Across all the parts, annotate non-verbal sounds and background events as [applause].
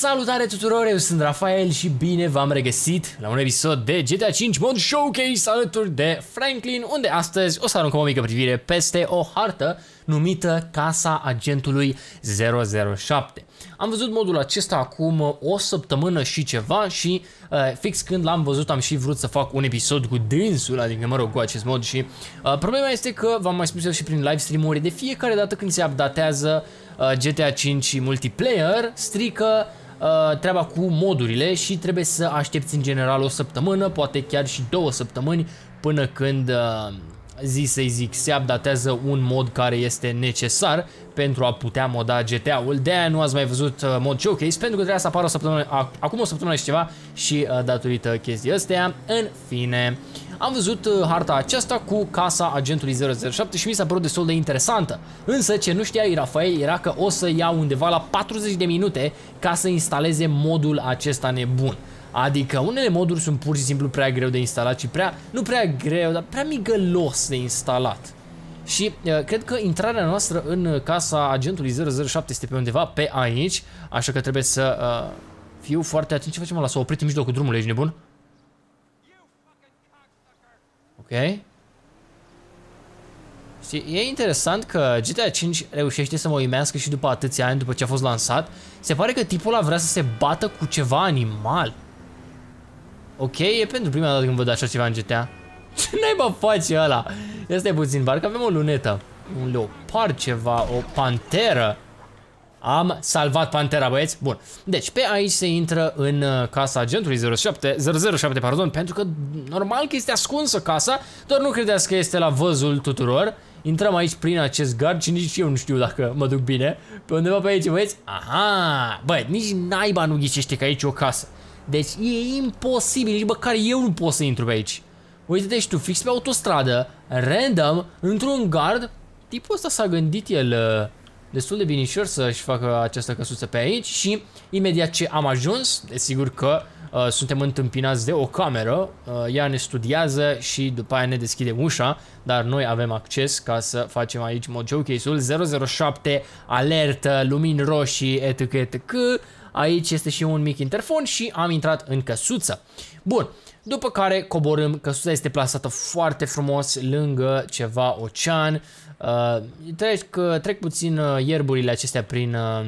Salutare tuturor, eu sunt Rafael și bine v-am regăsit la un episod de GTA 5 Mod Showcase alături de Franklin, unde astăzi o să aruncăm o mică privire peste o hartă numită Casa Agentului 007. Am văzut modul acesta acum o săptămână și ceva și uh, fix când l-am văzut am și vrut să fac un episod cu dânsul, adică mă rog, cu acest mod și uh, problema este că v-am mai spus eu și prin live stream-uri, de fiecare dată când se updatează uh, GTA 5 multiplayer, strică Uh, treaba cu modurile și trebuie să aștepți în general o săptămână, poate chiar și două săptămâni până când uh, zi să-i zic, se updatează un mod care este necesar pentru a putea moda GTA-ul. De aia nu ați mai văzut uh, mod showcase, pentru că trebuia să apară o săptămână, acum o săptămână și ceva și datorită chestii astea, în fine. Am văzut uh, harta aceasta cu casa agentului 007 și mi s-a părut destul de interesantă. Însă ce nu știa Rafael era că o să ia undeva la 40 de minute ca să instaleze modul acesta nebun. Adică unele moduri sunt pur și simplu prea greu de instalat și prea, nu prea greu, dar prea migălos de instalat. Și uh, cred că intrarea noastră în casa agentului 007 este pe undeva pe aici, așa că trebuie să uh, fiu foarte atent ce facem la s-a oprit în mijlocul drumului, ești nebun? Ok? Știi, e interesant că GTA 5 reușește să mă uimească și după atâția ani după ce a fost lansat. Se pare că tipul ăla vrea să se bată cu ceva animal. Ok, e pentru prima dată când văd așa ceva în GTA. [laughs] Ce naiba face ăla? Asta e puțin, parcă avem o lunetă. Un leopard ceva, o panteră. Am salvat Pantera, băieți. Bun. Deci, pe aici se intră în uh, casa agentului 07, 007, pardon, pentru că normal că este ascunsă casa, doar nu credeți că este la văzul tuturor. Intrăm aici prin acest gard și nici eu nu știu dacă mă duc bine. Pe undeva pe aici, băieți? Aha! Băi, nici naiba nu ghicește că aici e o casă. Deci e imposibil, nici măcar eu nu pot să intru pe aici. uite deci tu, fix pe autostradă, random, într-un gard. Tipul ăsta s-a gândit el uh, destul de binișor să-și facă această căsuță pe aici și imediat ce am ajuns, desigur că uh, suntem întâmpinați de o cameră, uh, ea ne studiază și după aia ne deschide ușa, dar noi avem acces ca să facem aici mod showcase-ul 007, alertă, lumini roșii, etc, etc. Aici este și un mic interfon și am intrat în căsuță. Bun, după care coborâm, căsuța este plasată foarte frumos lângă ceva ocean. Uh, trec, trec puțin uh, ierburile acestea prin uh,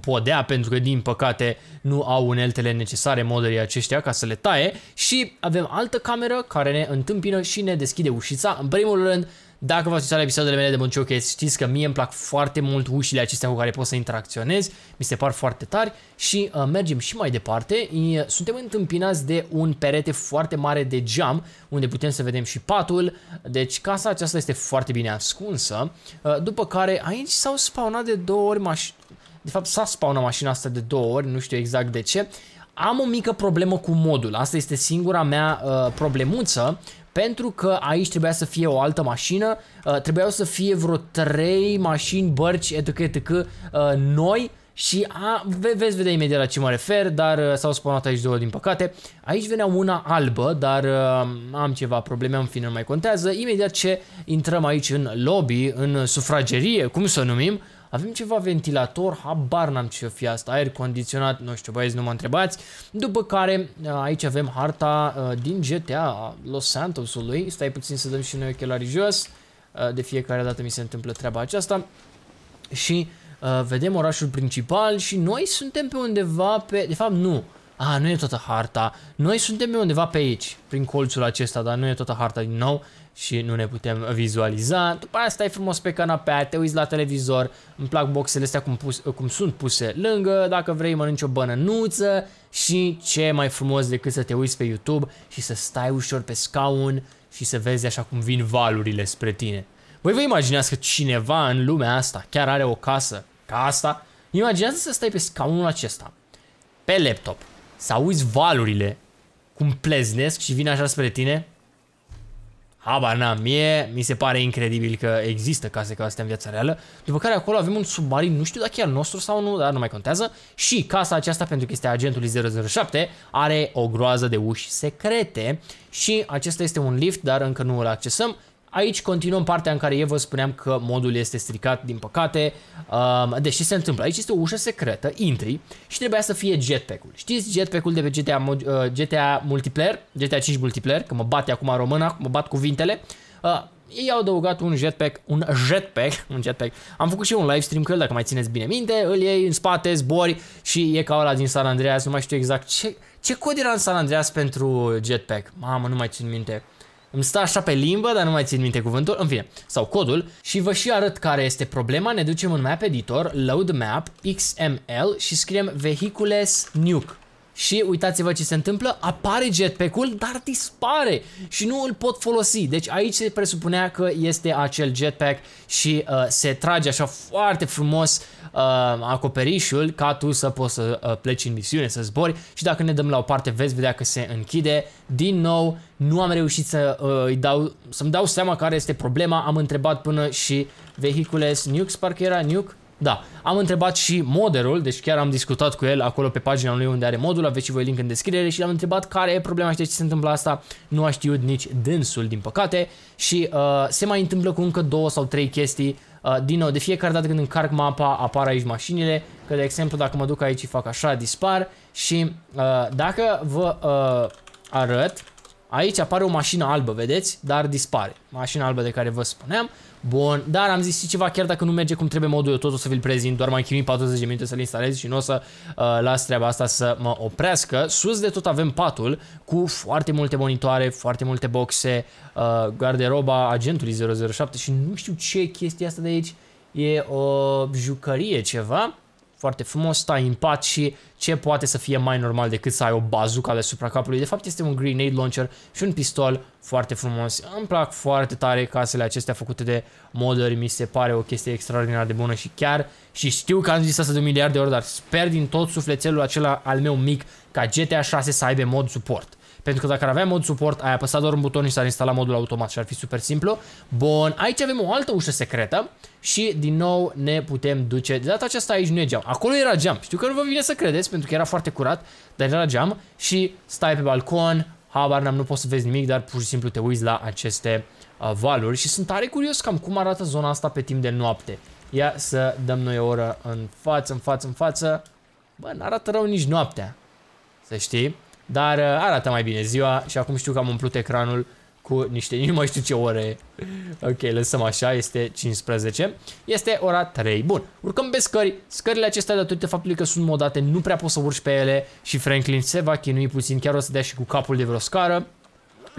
podea pentru că din păcate nu au uneltele necesare modării aceștia ca să le taie și avem altă cameră care ne întâmpină și ne deschide ușița. În primul rând dacă v-ați uitat la episoadele mele de Muncioche, știți că mie îmi plac foarte mult ușile acestea cu care pot să interacționez, mi se par foarte tari și uh, mergem și mai departe. Suntem întâmpinați de un perete foarte mare de geam, unde putem să vedem și patul, deci casa aceasta este foarte bine ascunsă. Uh, după care aici s-au spawnat de două ori mașini, de fapt s-a spawnat mașina asta de două ori, nu știu exact de ce. Am o mică problemă cu modul, asta este singura mea uh, problemuță, pentru că aici trebuia să fie o altă mașină, uh, trebuiau să fie vreo 3 mașini, bărci, etc, etc, uh, noi și a, ve- veți vedea imediat la ce mă refer, dar uh, s-au spunat aici două din păcate. Aici venea una albă, dar uh, am ceva probleme, în fine nu mai contează. Imediat ce intrăm aici în lobby, în sufragerie, cum să o numim, avem ceva ventilator, habar n-am ce fi asta, aer condiționat, nu știu, băieți, nu mă întrebați. După care uh, aici avem harta uh, din GTA Los Santosului, stai puțin să dăm și noi ochelari jos, uh, de fiecare dată mi se întâmplă treaba aceasta. Și vedem orașul principal și noi suntem pe undeva pe, de fapt nu, a, nu e toată harta. Noi suntem undeva pe aici, prin colțul acesta, dar nu e toată harta din nou și nu ne putem vizualiza. După aia stai frumos pe canapea, te uiți la televizor, îmi plac boxele astea cum, pus, cum sunt puse lângă, dacă vrei mănânci o bănănuță și ce mai frumos decât să te uiți pe YouTube și să stai ușor pe scaun și să vezi așa cum vin valurile spre tine. Voi vă imaginați că cineva în lumea asta chiar are o casă ca asta? Imaginează să stai pe scaunul acesta, pe laptop, să auzi valurile cum pleznesc și vin așa spre tine? Habar n-am, mie mi se pare incredibil că există case ca astea în viața reală. După care acolo avem un submarin, nu știu dacă e al nostru sau nu, dar nu mai contează. Și casa aceasta, pentru că este agentul 007, are o groază de uși secrete și acesta este un lift, dar încă nu îl accesăm Aici continuăm partea în care eu vă spuneam că modul este stricat, din păcate. Um, deci ce se întâmplă? Aici este o ușă secretă, intri și trebuia să fie jetpack-ul. Știți jetpack-ul de pe GTA, uh, GTA Multiplayer? GTA 5 Multiplayer, că mă bate acum româna, mă bat cuvintele. Uh, ei au adăugat un jetpack, un jetpack, [laughs] un jetpack. Am făcut și eu un live stream cu el, dacă mai țineți bine minte, îl iei în spate, zbori și e ca ăla din San Andreas, nu mai știu exact ce, ce cod era în San Andreas pentru jetpack. Mamă, nu mai țin minte îmi stă așa pe limbă, dar nu mai țin minte cuvântul, în fine, sau codul și vă și arăt care este problema. Ne ducem în Map Editor, Load Map, XML și scriem Vehicules Nuke. Și uitați-vă ce se întâmplă, apare jetpack-ul, dar dispare și nu îl pot folosi. Deci aici se presupunea că este acel jetpack și uh, se trage așa foarte frumos uh, acoperișul ca tu să poți să uh, pleci în misiune, să zbori și dacă ne dăm la o parte veți vedea că se închide. Din nou, nu am reușit să uh, îi dau, să dau seama care este problema, am întrebat până și vehicules Nuke, parcă era Nuke, da, am întrebat și moderul, deci chiar am discutat cu el acolo pe pagina lui unde are modul, aveți și voi link în descriere și l-am întrebat care e problema și de ce se întâmplă asta. Nu a știut nici dânsul, din păcate, și uh, se mai întâmplă cu încă două sau trei chestii. Uh, din nou, de fiecare dată când încarc mapa, apar aici mașinile, că de exemplu dacă mă duc aici și fac așa, dispar și uh, dacă vă uh, arăt Aici apare o mașină albă, vedeți? Dar dispare. Mașina albă de care vă spuneam. Bun, dar am zis și ceva, chiar dacă nu merge cum trebuie modul, eu tot o să vi-l prezint, doar m-am 40 de minute să-l instalez și nu o să uh, las treaba asta să mă oprească. Sus de tot avem patul cu foarte multe monitoare, foarte multe boxe, uh, garderoba agentului 007 și nu știu ce chestia asta de aici, e o jucărie ceva foarte frumos, stai în pat și ce poate să fie mai normal decât să ai o bazuca deasupra capului. De fapt este un grenade launcher și un pistol foarte frumos. Îmi plac foarte tare casele acestea făcute de modări, mi se pare o chestie extraordinar de bună și chiar și știu că am zis asta de un miliard de ori, dar sper din tot sufletelul acela al meu mic ca GTA 6 să aibă mod suport. Pentru că dacă ar avea mod suport, ai apăsat doar un buton și s-ar instala modul automat și ar fi super simplu. Bun, aici avem o altă ușă secretă și din nou ne putem duce. De data aceasta aici nu e geam. Acolo era geam. Știu că nu vă vine să credeți pentru că era foarte curat, dar era geam și stai pe balcon, habar n-am, nu poți să vezi nimic, dar pur și simplu te uiți la aceste uh, valuri și sunt tare curios cam cum arată zona asta pe timp de noapte. Ia să dăm noi o oră în față, în față, în față. Bă, n-arată rău nici noaptea. Să știi. Dar uh, arată mai bine ziua și acum știu că am umplut ecranul cu niște, nici [laughs] nu mai știu ce ore Ok, lăsăm așa, este 15 Este ora 3, bun Urcăm pe scări, scările acestea datorită faptului că sunt modate Nu prea poți să urci pe ele și Franklin se va chinui puțin Chiar o să dea și cu capul de vreo scară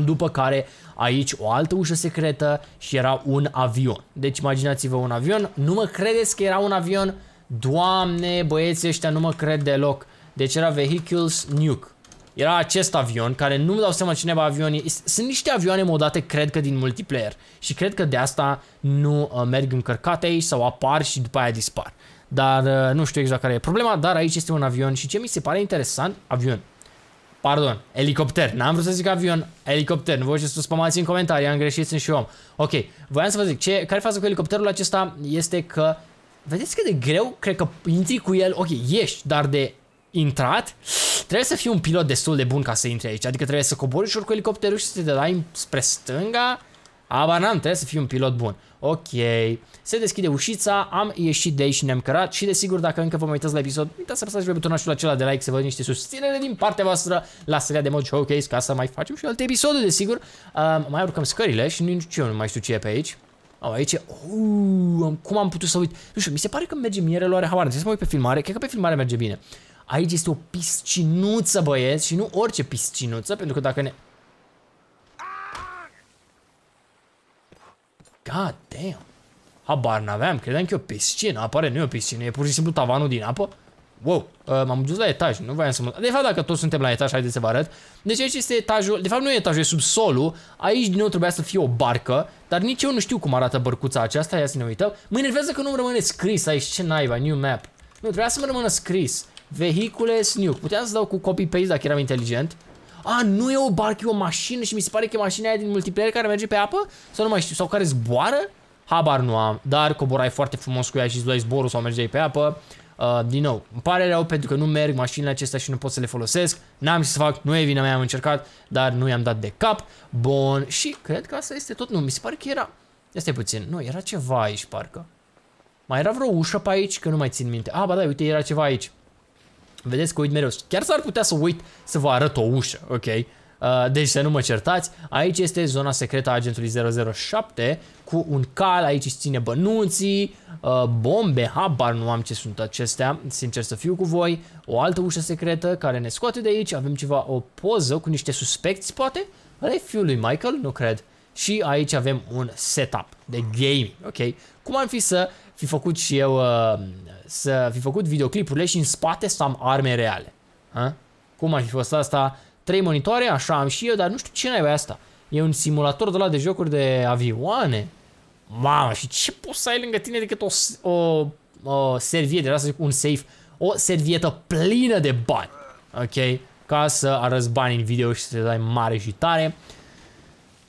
după care aici o altă ușă secretă și era un avion Deci imaginați-vă un avion, nu mă credeți că era un avion Doamne băieții ăștia nu mă cred deloc Deci era Vehicles Nuke era acest avion, care nu-mi dau seama cineva va avion Sunt niște avioane modate, cred că, din multiplayer. Și cred că de asta nu uh, merg încărcate aici sau apar și după aia dispar. Dar uh, nu știu exact care e problema, dar aici este un avion și ce mi se pare interesant, avion. Pardon, elicopter, n-am vrut să zic avion, elicopter, nu vă ce să spamați în comentarii, am greșit, sunt și eu om. Ok, voiam să vă zic, ce, care față cu elicopterul acesta este că, vedeți cât de greu, cred că intri cu el, ok, ieși, dar de intrat, uh, Trebuie să fii un pilot destul de bun ca să intri aici, adică trebuie să cobori ușor cu elicopterul și să te dai spre stânga. Aba n-am, trebuie să fii un pilot bun. Ok, se deschide ușița, am ieșit de aici și ne-am cărat și desigur dacă încă vă mai uitați la episod, uitați să apăsați pe butonul acela de like să văd niște susținere din partea voastră la seria de mod showcase ca să mai facem și alte episoade, desigur. Um, mai urcăm scările și nici eu nu mai știu ce e pe aici. oh, aici Uh, cum am putut să uit? Nu știu, mi se pare că merge bine reluare habar. să mă uit pe filmare. Cred că pe filmare merge bine. Aici este o piscinuță, băieți, și nu orice piscinuță, pentru că dacă ne... God damn. Habar n-aveam, credeam că e o piscină, apare nu e o piscină, e pur și simplu tavanul din apă. Wow, uh, m-am dus la etaj, nu voiam să mă... De fapt, dacă toți suntem la etaj, haideți să vă arăt. Deci aici este etajul, de fapt nu e etajul, e subsolul. Aici din nou trebuia să fie o barcă, dar nici eu nu știu cum arată bărcuța aceasta, ia să ne uităm. Mă enervează că nu rămâne scris aici, ce naiba, new map. Nu, trebuia să mă rămână scris. Vehicule Snook. Puteam să dau cu copy-paste dacă eram inteligent. A, nu e o barcă, e o mașină și mi se pare că e mașina aia din multiplayer care merge pe apă? Sau nu mai știu, sau care zboară? Habar nu am, dar coborai foarte frumos cu ea și îți luai zborul sau mergeai pe apă. Uh, din nou, îmi pare rău pentru că nu merg mașinile acestea și nu pot să le folosesc. N-am ce să fac, nu e vina mea, am încercat, dar nu i-am dat de cap. Bun, și cred că asta este tot. Nu, mi se pare că era... Este puțin. Nu, era ceva aici, parcă. Mai era vreo ușă pe aici, că nu mai țin minte. A, ah, ba da, uite, era ceva aici. Vedeți că uit mereu. Chiar s-ar putea să uit să vă arăt o ușă, ok? Uh, deci să nu mă certați, aici este zona secretă a agentului 007 cu un cal, aici își ține bănuții, uh, bombe, habar nu am ce sunt acestea, sincer să fiu cu voi, o altă ușă secretă care ne scoate de aici, avem ceva, o poză cu niște suspecti poate, ăla fiul lui Michael, nu cred, și aici avem un setup de game, ok? Cum ar fi să fi făcut și eu uh, să fi făcut videoclipurile și în spate să am arme reale. Ha? Cum ar fi fost asta? Trei monitoare, așa am și eu, dar nu știu ce naiba asta. E un simulator de la de jocuri de avioane. Mamă, și ce poți să ai lângă tine decât o, o, o servietă, de să zic un safe, o servietă plină de bani. Ok? Ca să arăți bani în video și să te dai mare și tare.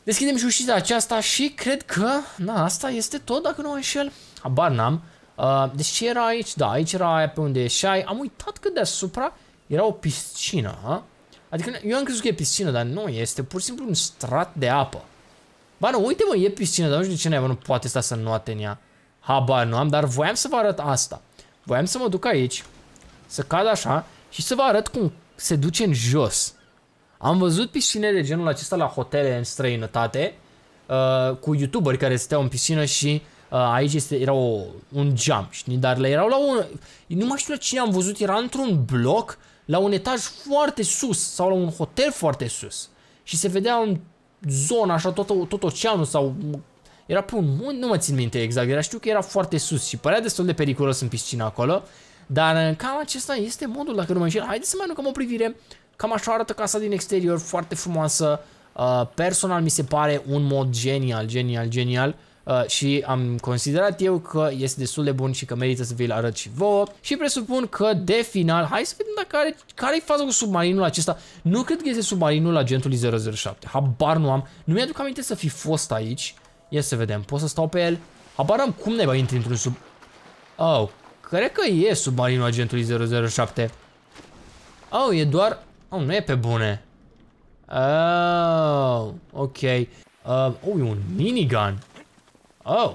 Deschidem și ușita aceasta și cred că, na, asta este tot dacă nu mă înșel. Habar n-am. Uh, deci ce era aici? Da, aici era aia pe unde ieșai. Am uitat că deasupra era o piscină, ha? Adică eu am crezut că e piscină, dar nu, este pur și simplu un strat de apă. Ba nu, uite mă, e piscină, dar nu știu de ce naiba nu poate sta să nuate în ea. Habar nu am, dar voiam să vă arăt asta. Voiam să mă duc aici, să cad așa și să vă arăt cum se duce în jos. Am văzut piscine de genul acesta la hotele în străinătate, uh, cu youtuberi care stau în piscină și Uh, aici este, era o, un geam, știi, dar le erau la un, nu mai știu la cine am văzut, era într-un bloc, la un etaj foarte sus sau la un hotel foarte sus și se vedea în zona așa, tot, tot oceanul sau era pe un munt, nu mă țin minte exact, era știu că era foarte sus și părea destul de periculos în piscina acolo, dar uh, cam acesta este modul, dacă nu mă înșel. Haideți să mai aruncăm o privire, cam așa arată casa din exterior, foarte frumoasă, uh, personal mi se pare un mod genial, genial, genial. Uh, Uh, și am considerat eu că este destul de bun și că merită să vi-l arăt și vouă și presupun că de final, hai să vedem dacă are, care-i faza cu submarinul acesta. Nu cred că este submarinul agentului 007, habar nu am, nu mi-aduc aminte să fi fost aici. Ia să vedem, pot să stau pe el? Habar am cum ne va intri într-un sub... Oh, cred că e submarinul agentului 007. Oh, e doar... Oh, nu e pe bune. Oh, ok. Uh, oh, e un minigun. Oh!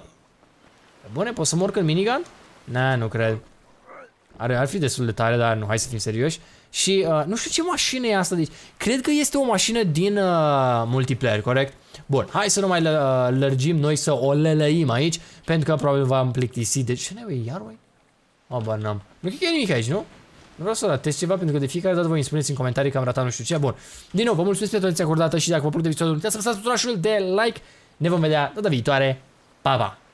Bune, pot să mor în minigun? Na, nu cred. Ar, ar fi destul de tare, dar nu, hai să fim serioși. Și uh, nu știu ce mașină e asta, deci cred că este o mașină din uh, multiplayer, corect? Bun, hai să nu mai uh, lărgim noi să o lălăim aici, pentru că probabil v-am plictisit. Deci, ce ne e iar oi? Mă, bă, n-am. Nu cred că e nimic aici, nu? Nu Vreau să ratez ceva pentru că de fiecare dată voi îmi spuneți în comentarii că am ratat nu știu ce. Bun. Din nou, vă mulțumesc pentru atenția acordată și dacă vă plăcut episodul, uitați să lăsați butonul de like. Ne vom vedea data viitoare. 爸爸。